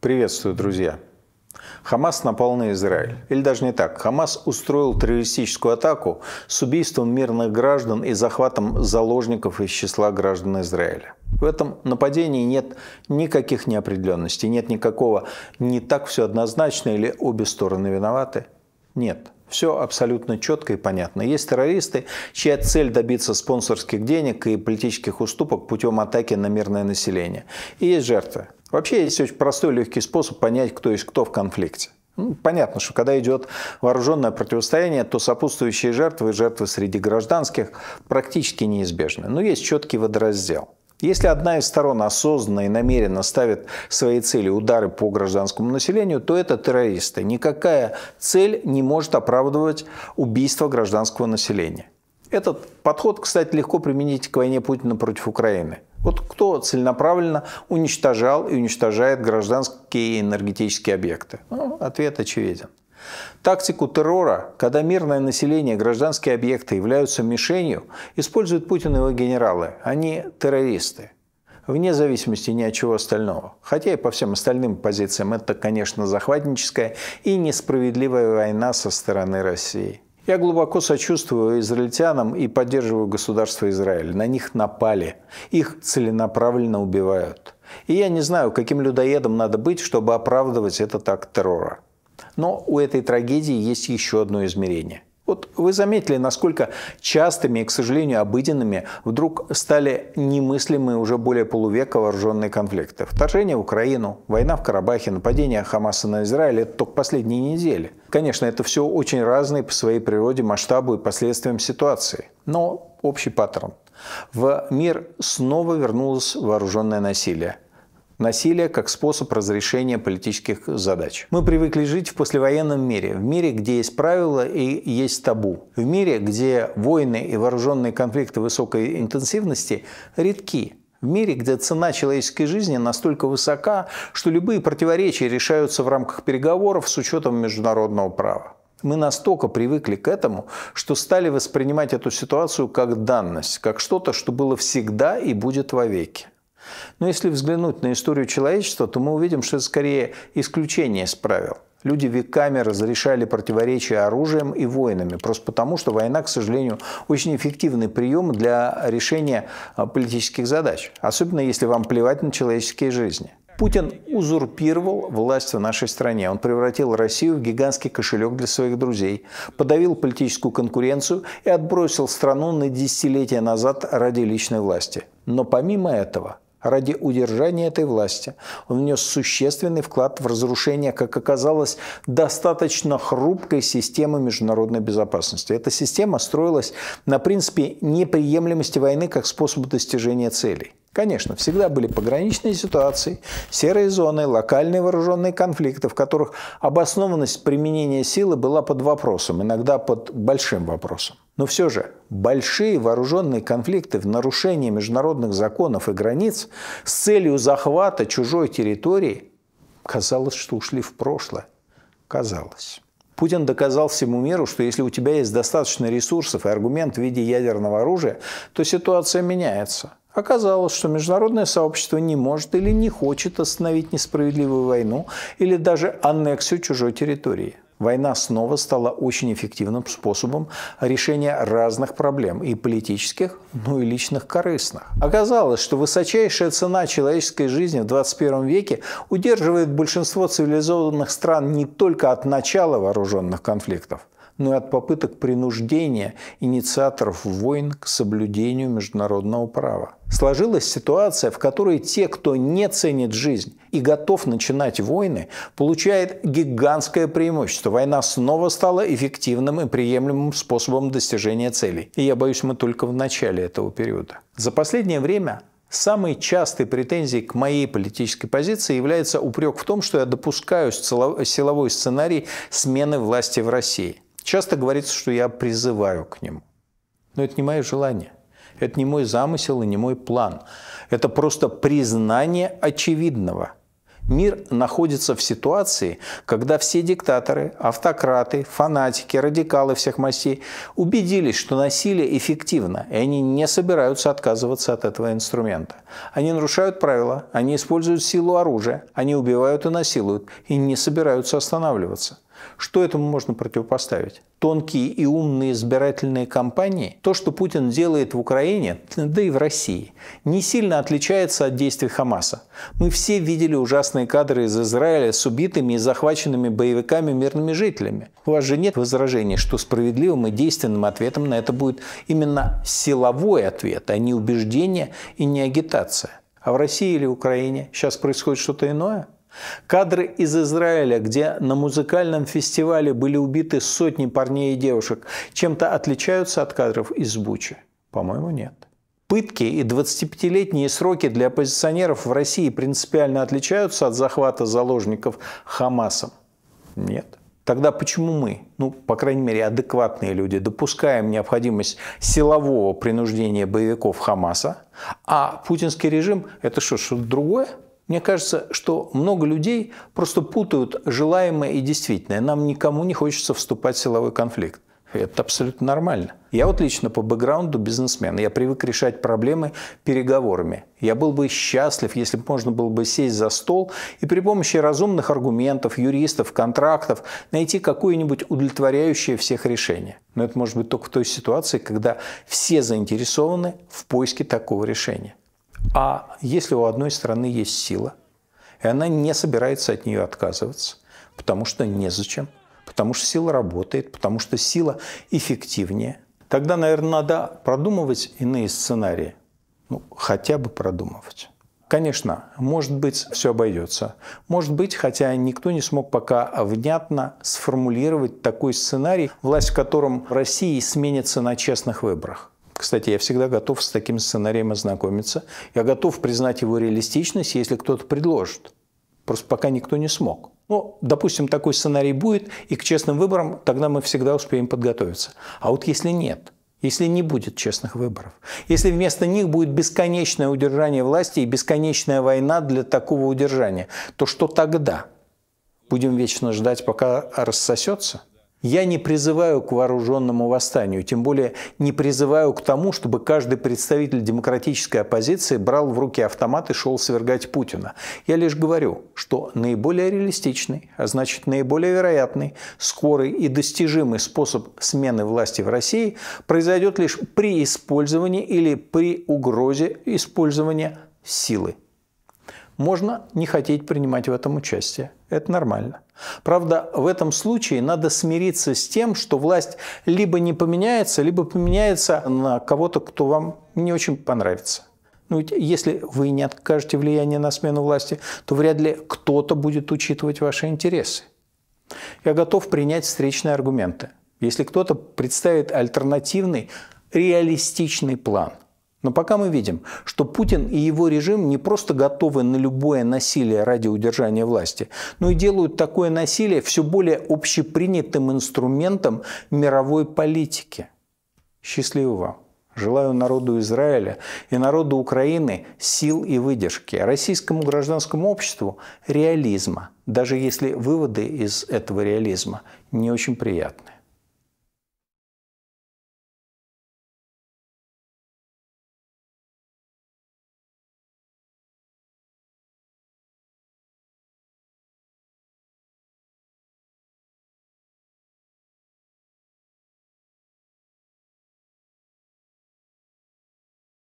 Приветствую, друзья! Хамас напал на Израиль. Или даже не так. Хамас устроил террористическую атаку с убийством мирных граждан и захватом заложников из числа граждан Израиля. В этом нападении нет никаких неопределенностей, нет никакого «не так все однозначно» или «обе стороны виноваты». Нет. Все абсолютно четко и понятно. Есть террористы, чья цель добиться спонсорских денег и политических уступок путем атаки на мирное население. И есть жертвы, Вообще есть очень простой легкий способ понять, кто есть кто в конфликте. Ну, понятно, что когда идет вооруженное противостояние, то сопутствующие жертвы и жертвы среди гражданских практически неизбежны. Но есть четкий водораздел. Если одна из сторон осознанно и намеренно ставит своей цели удары по гражданскому населению, то это террористы. Никакая цель не может оправдывать убийство гражданского населения. Этот подход, кстати, легко применить к войне Путина против Украины. Вот кто целенаправленно уничтожал и уничтожает гражданские энергетические объекты? Ну, ответ очевиден. Тактику террора, когда мирное население, гражданские объекты являются мишенью, используют Путин и его генералы. Они террористы вне зависимости ни от чего остального. Хотя и по всем остальным позициям это, конечно, захватническая и несправедливая война со стороны России. Я глубоко сочувствую израильтянам и поддерживаю государство Израиль. На них напали. Их целенаправленно убивают. И я не знаю, каким людоедом надо быть, чтобы оправдывать этот акт террора. Но у этой трагедии есть еще одно измерение. Вот вы заметили, насколько частыми и, к сожалению, обыденными вдруг стали немыслимые уже более полувека вооруженные конфликты. Вторжение в Украину, война в Карабахе, нападение Хамаса на Израиль – это только последние недели. Конечно, это все очень разные по своей природе, масштабу и последствиям ситуации. Но общий паттерн. В мир снова вернулось вооруженное насилие – насилие как способ разрешения политических задач. Мы привыкли жить в послевоенном мире, в мире, где есть правила и есть табу, в мире, где войны и вооруженные конфликты высокой интенсивности редки, в мире, где цена человеческой жизни настолько высока, что любые противоречия решаются в рамках переговоров с учетом международного права. Мы настолько привыкли к этому, что стали воспринимать эту ситуацию как данность, как что-то, что было всегда и будет вовеки. Но если взглянуть на историю человечества, то мы увидим, что это скорее исключение из правил. Люди веками разрешали противоречия оружием и войнами, просто потому, что война, к сожалению, очень эффективный прием для решения а, политических задач, особенно если вам плевать на человеческие жизни. Путин узурпировал власть в нашей стране. Он превратил Россию в гигантский кошелек для своих друзей, подавил политическую конкуренцию и отбросил страну на десятилетия назад ради личной власти. Но помимо этого, ради удержания этой власти. Он внес существенный вклад в разрушение, как оказалось, достаточно хрупкой системы международной безопасности. Эта система строилась на принципе неприемлемости войны как способа достижения целей. Конечно, всегда были пограничные ситуации, серые зоны, локальные вооруженные конфликты, в которых обоснованность применения силы была под вопросом, иногда под большим вопросом. Но все же большие вооруженные конфликты в нарушении международных законов и границ с целью захвата чужой территории казалось, что ушли в прошлое. Казалось. Путин доказал всему миру, что если у тебя есть достаточно ресурсов и аргумент в виде ядерного оружия, то ситуация меняется – Оказалось, что международное сообщество не может или не хочет остановить несправедливую войну или даже аннексию чужой территории. Война снова стала очень эффективным способом решения разных проблем, и политических, ну и личных корыстных. Оказалось, что высочайшая цена человеческой жизни в 21 веке удерживает большинство цивилизованных стран не только от начала вооруженных конфликтов – но и от попыток принуждения инициаторов войн к соблюдению международного права. Сложилась ситуация, в которой те, кто не ценит жизнь и готов начинать войны, получает гигантское преимущество. Война снова стала эффективным и приемлемым способом достижения целей. И я боюсь, мы только в начале этого периода. За последнее время Самой частой претензией к моей политической позиции является упрек в том, что я допускаю силовой сценарий смены власти в России – Часто говорится, что я призываю к нему. Но это не мое желание. Это не мой замысел и не мой план. Это просто признание очевидного. Мир находится в ситуации, когда все диктаторы, автократы, фанатики, радикалы всех мастей убедились, что насилие эффективно, и они не собираются отказываться от этого инструмента. Они нарушают правила, они используют силу оружия, они убивают и насилуют, и не собираются останавливаться – что этому можно противопоставить? Тонкие и умные избирательные кампании, то, что Путин делает в Украине, да и в России, не сильно отличается от действий Хамаса. Мы все видели ужасные кадры из Израиля с убитыми и захваченными боевиками мирными жителями. У вас же нет возражений, что справедливым и действенным ответом на это будет именно силовой ответ, а не убеждение и не агитация. А в России или Украине сейчас происходит что-то иное? Кадры из Израиля, где на музыкальном фестивале были убиты сотни парней и девушек, чем-то отличаются от кадров из Бучи? По-моему, нет. Пытки и 25-летние сроки для оппозиционеров в России принципиально отличаются от захвата заложников Хамасом? Нет. Тогда почему мы, ну, по крайней мере, адекватные люди, допускаем необходимость силового принуждения боевиков Хамаса, а путинский режим – это что, что-то другое? Мне кажется, что много людей просто путают желаемое и действительное. Нам никому не хочется вступать в силовой конфликт. Это абсолютно нормально. Я вот лично по бэкграунду бизнесмен. Я привык решать проблемы переговорами. Я был бы счастлив, если бы можно было бы сесть за стол и при помощи разумных аргументов, юристов, контрактов найти какое-нибудь удовлетворяющее всех решение. Но это может быть только в той ситуации, когда все заинтересованы в поиске такого решения. А если у одной страны есть сила, и она не собирается от нее отказываться, потому что незачем, потому что сила работает, потому что сила эффективнее, тогда, наверное, надо продумывать иные сценарии. Ну, хотя бы продумывать. Конечно, может быть, все обойдется. Может быть, хотя никто не смог пока внятно сформулировать такой сценарий, власть в котором России сменится на честных выборах. Кстати, я всегда готов с таким сценарием ознакомиться. Я готов признать его реалистичность, если кто-то предложит. Просто пока никто не смог. Ну, допустим, такой сценарий будет, и к честным выборам тогда мы всегда успеем подготовиться. А вот если нет, если не будет честных выборов, если вместо них будет бесконечное удержание власти и бесконечная война для такого удержания, то что тогда? Будем вечно ждать, пока рассосется? Я не призываю к вооруженному восстанию, тем более не призываю к тому, чтобы каждый представитель демократической оппозиции брал в руки автомат и шел свергать Путина. Я лишь говорю, что наиболее реалистичный, а значит наиболее вероятный, скорый и достижимый способ смены власти в России произойдет лишь при использовании или при угрозе использования силы можно не хотеть принимать в этом участие. Это нормально. Правда, в этом случае надо смириться с тем, что власть либо не поменяется, либо поменяется на кого-то, кто вам не очень понравится. Ну, если вы не откажете влияние на смену власти, то вряд ли кто-то будет учитывать ваши интересы. Я готов принять встречные аргументы. Если кто-то представит альтернативный, реалистичный план – но пока мы видим, что Путин и его режим не просто готовы на любое насилие ради удержания власти, но и делают такое насилие все более общепринятым инструментом мировой политики. Счастливо вам! Желаю народу Израиля и народу Украины сил и выдержки, а российскому гражданскому обществу реализма, даже если выводы из этого реализма не очень приятны.